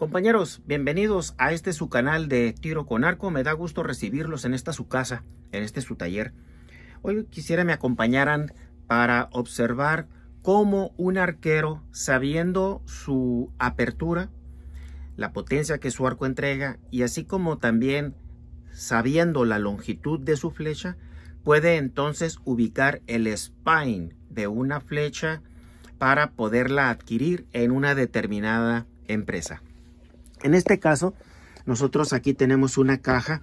Compañeros, bienvenidos a este su canal de Tiro con Arco. Me da gusto recibirlos en esta su casa, en este su taller. Hoy quisiera me acompañaran para observar cómo un arquero, sabiendo su apertura, la potencia que su arco entrega y así como también sabiendo la longitud de su flecha, puede entonces ubicar el spine de una flecha para poderla adquirir en una determinada empresa. En este caso, nosotros aquí tenemos una caja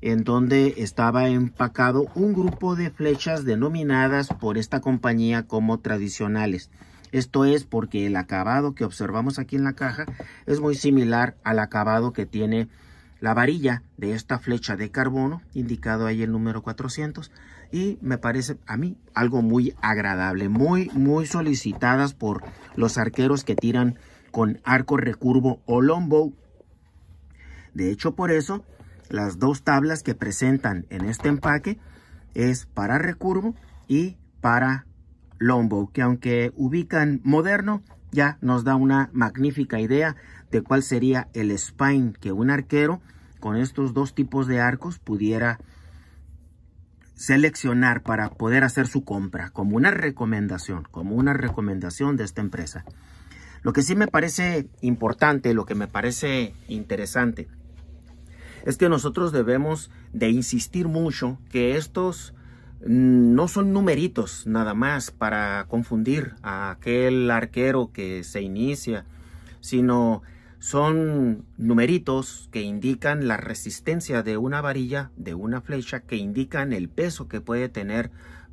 en donde estaba empacado un grupo de flechas denominadas por esta compañía como tradicionales. Esto es porque el acabado que observamos aquí en la caja es muy similar al acabado que tiene la varilla de esta flecha de carbono, indicado ahí el número 400, y me parece a mí algo muy agradable, muy, muy solicitadas por los arqueros que tiran con arco recurvo o longbow. De hecho, por eso, las dos tablas que presentan en este empaque es para recurvo y para longbow, que aunque ubican moderno, ya nos da una magnífica idea de cuál sería el spine que un arquero con estos dos tipos de arcos pudiera seleccionar para poder hacer su compra como una recomendación, como una recomendación de esta empresa. Lo que sí me parece importante, lo que me parece interesante, es que nosotros debemos de insistir mucho que estos mm, no son numeritos nada más para confundir a aquel arquero que se inicia, sino son numeritos que indican la resistencia de una varilla, de una flecha, que indican el peso que puede tener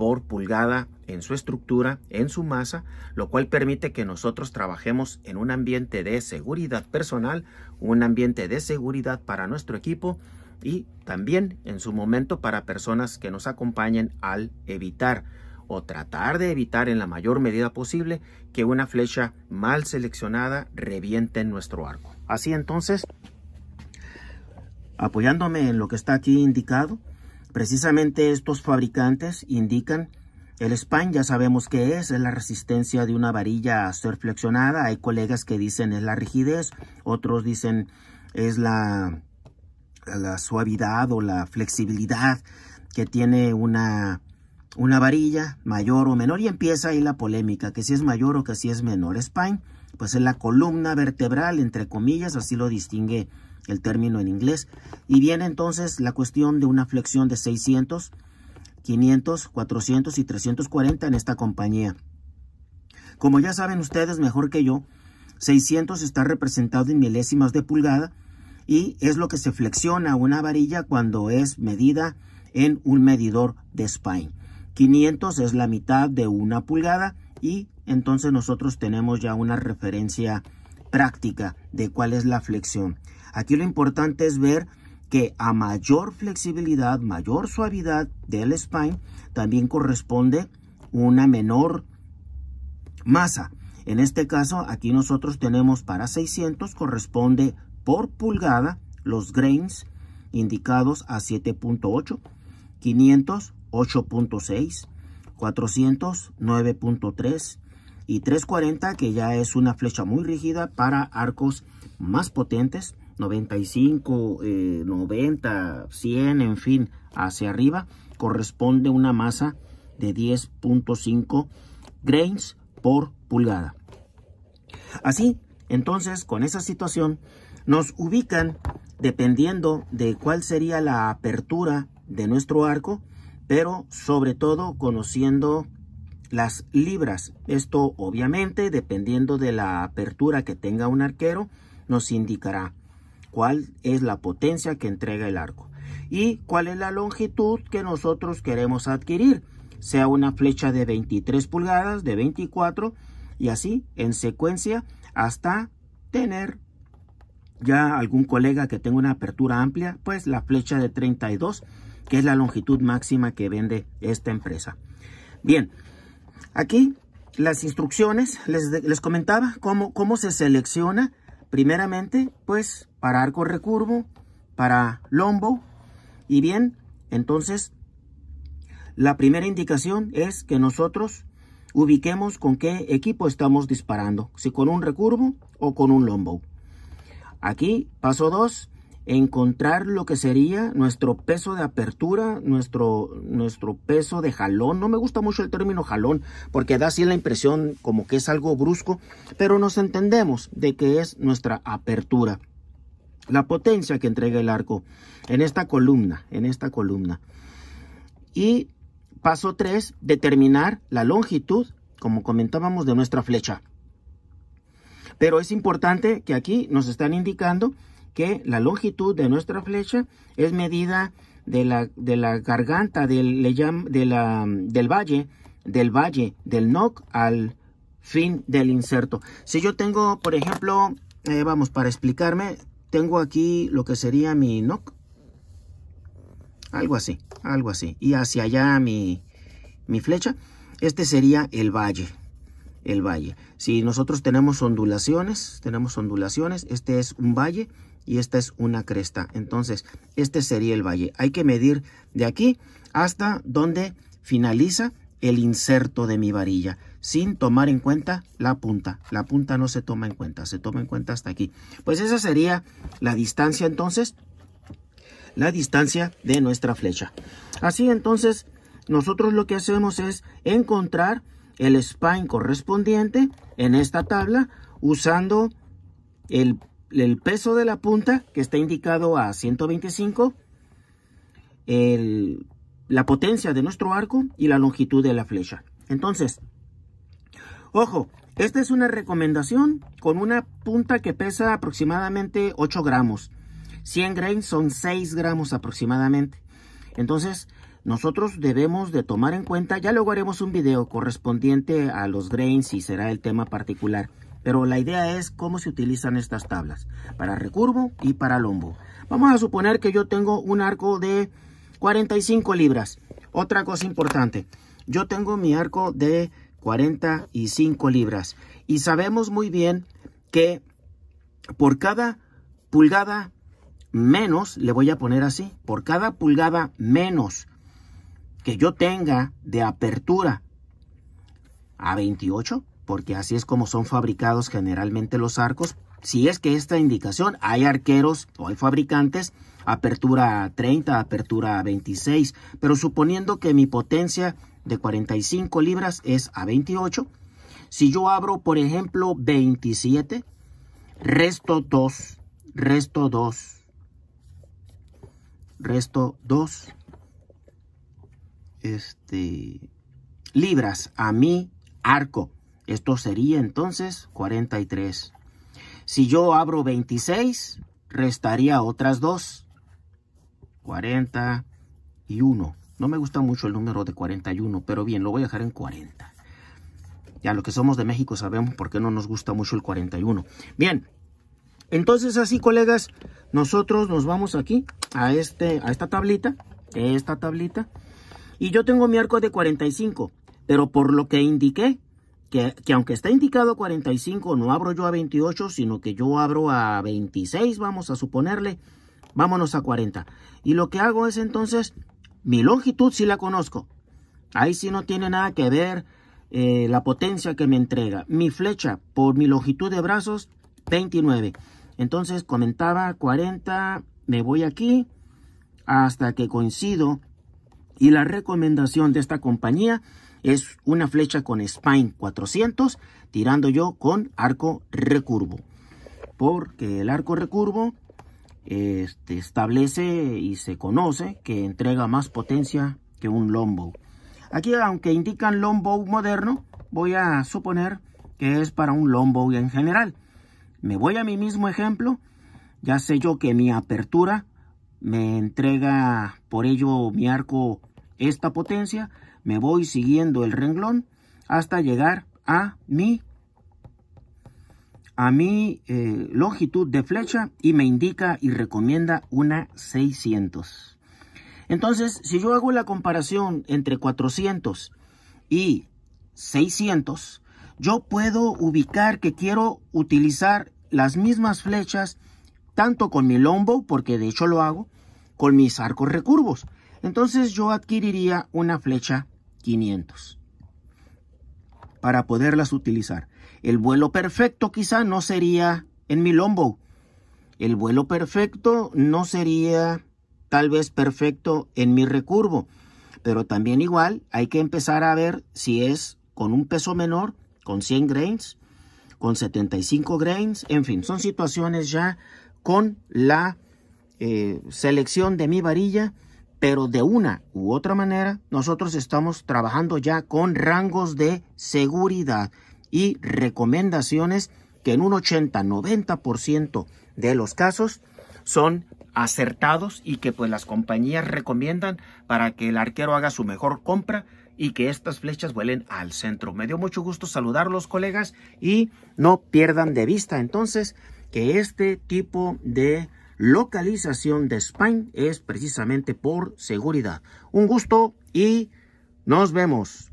por pulgada en su estructura, en su masa, lo cual permite que nosotros trabajemos en un ambiente de seguridad personal, un ambiente de seguridad para nuestro equipo y también en su momento para personas que nos acompañen al evitar o tratar de evitar en la mayor medida posible que una flecha mal seleccionada reviente en nuestro arco. Así entonces, apoyándome en lo que está aquí indicado, Precisamente estos fabricantes indican el spine, ya sabemos qué es, es la resistencia de una varilla a ser flexionada. Hay colegas que dicen es la rigidez, otros dicen es la, la suavidad o la flexibilidad que tiene una, una varilla mayor o menor. Y empieza ahí la polémica, que si es mayor o que si es menor. Spine, pues es la columna vertebral, entre comillas, así lo distingue el término en inglés. Y viene entonces la cuestión de una flexión de 600, 500, 400 y 340 en esta compañía. Como ya saben ustedes mejor que yo, 600 está representado en milésimas de pulgada y es lo que se flexiona una varilla cuando es medida en un medidor de spine. 500 es la mitad de una pulgada y entonces nosotros tenemos ya una referencia práctica de cuál es la flexión. Aquí lo importante es ver que a mayor flexibilidad, mayor suavidad del spine, también corresponde una menor masa. En este caso, aquí nosotros tenemos para 600, corresponde por pulgada los grains indicados a 7.8, 500, 8.6, 400, 9.3 y 340, que ya es una flecha muy rígida para arcos más potentes, 95, 90, 100, en fin, hacia arriba, corresponde una masa de 10.5 grains por pulgada. Así, entonces, con esa situación, nos ubican, dependiendo de cuál sería la apertura de nuestro arco, pero sobre todo conociendo las libras. Esto obviamente, dependiendo de la apertura que tenga un arquero, nos indicará cuál es la potencia que entrega el arco y cuál es la longitud que nosotros queremos adquirir, sea una flecha de 23 pulgadas, de 24 y así en secuencia hasta tener ya algún colega que tenga una apertura amplia, pues la flecha de 32, que es la longitud máxima que vende esta empresa. Bien, aquí las instrucciones, les, comentaba cómo se selecciona Primeramente, pues, para arco recurvo, para lombo. Y bien, entonces, la primera indicación es que nosotros ubiquemos con qué equipo estamos disparando. Si con un recurvo o con un lombo. Aquí, paso 2, encontrar lo que sería nuestro peso de apertura, nuestro, nuestro peso de jalón. No me gusta mucho el término jalón porque da así la impresión como que es algo brusco, pero nos entendemos de que es nuestra apertura. La potencia que entrega el arco en esta columna, en esta columna. Y paso 3, determinar la longitud, como comentábamos, de nuestra flecha. Pero es importante que aquí nos están indicando que la longitud de nuestra flecha es medida de la, de la garganta del, del valle, del valle, del NOC al fin del inserto. Si yo tengo, por ejemplo, eh, vamos, para explicarme, tengo aquí lo que sería mi NOC. Algo así, algo así. Y hacia allá mi, mi flecha. Este sería el valle, el valle. Si nosotros tenemos ondulaciones, tenemos ondulaciones, este es un valle y esta es una cresta. Entonces, este sería el valle. Hay que medir de aquí hasta donde finaliza el inserto de mi varilla, sin tomar en cuenta la punta. La punta no se toma en cuenta, se toma en cuenta hasta aquí. Pues esa sería la distancia entonces, la distancia de nuestra flecha. Así entonces, nosotros lo que hacemos es encontrar el spine correspondiente en esta tabla usando el el peso de la punta, que está indicado a 125, el, la potencia de nuestro arco y la longitud de la flecha. Entonces, ojo, esta es una recomendación con una punta que pesa aproximadamente 8 gramos. 100 grains son 6 gramos aproximadamente. Entonces, nosotros debemos de tomar en cuenta, ya luego haremos un video correspondiente a los grains y será el tema particular. Pero la idea es cómo se utilizan estas tablas para recurvo y para lombo. Vamos a suponer que yo tengo un arco de 45 libras. Otra cosa importante, yo tengo mi arco de 45 libras y sabemos muy bien que por cada pulgada menos, le voy a poner así, por cada pulgada menos que yo tenga de apertura a 28, porque así es como son fabricados generalmente los arcos. Si es que esta indicación, hay arqueros o hay fabricantes, apertura 30, apertura 26, pero suponiendo que mi potencia de 45 libras es a 28, si yo abro, por ejemplo, 27, resto 2, resto 2, resto 2, este, libras a mi arco. Esto sería entonces 43. Si yo abro 26, restaría otras y 41. No me gusta mucho el número de 41, pero bien, lo voy a dejar en 40. Ya lo que somos de México sabemos por qué no nos gusta mucho el 41. Bien, entonces así colegas, nosotros nos vamos aquí a, este, a esta tablita, esta tablita. Y yo tengo mi arco de 45, pero por lo que indiqué, que, aunque está indicado 45, no abro yo a 28, sino que yo abro a 26, vamos a suponerle, vámonos a 40. Y lo que hago es entonces, mi longitud si la conozco, ahí sí no tiene nada que ver eh, la potencia que me entrega. Mi flecha por mi longitud de brazos, 29. Entonces comentaba 40, me voy aquí hasta que coincido y la recomendación de esta compañía es una flecha con spine 400 tirando yo con arco recurvo porque el arco recurvo este, establece y se conoce que entrega más potencia que un Lombow. aquí aunque indican Lombow moderno voy a suponer que es para un Lombow en general me voy a mi mismo ejemplo ya sé yo que mi apertura me entrega por ello mi arco esta potencia, me voy siguiendo el renglón hasta llegar a mi, a mi eh, longitud de flecha y me indica y recomienda una 600. Entonces, si yo hago la comparación entre 400 y 600, yo puedo ubicar que quiero utilizar las mismas flechas tanto con mi lombo, porque de hecho lo hago, con mis arcos recurvos entonces yo adquiriría una flecha 500 para poderlas utilizar. El vuelo perfecto quizá no sería en mi lombo. El vuelo perfecto no sería tal vez perfecto en mi recurvo. Pero también igual hay que empezar a ver si es con un peso menor, con 100 grains, con 75 grains, en fin, son situaciones ya con la eh, selección de mi varilla pero de una u otra manera nosotros estamos trabajando ya con rangos de seguridad y recomendaciones que en un 80-90% de los casos son acertados y que pues las compañías recomiendan para que el arquero haga su mejor compra y que estas flechas vuelen al centro. Me dio mucho gusto saludar los colegas y no pierdan de vista entonces que este tipo de localización de Spain es precisamente por seguridad. Un gusto y nos vemos.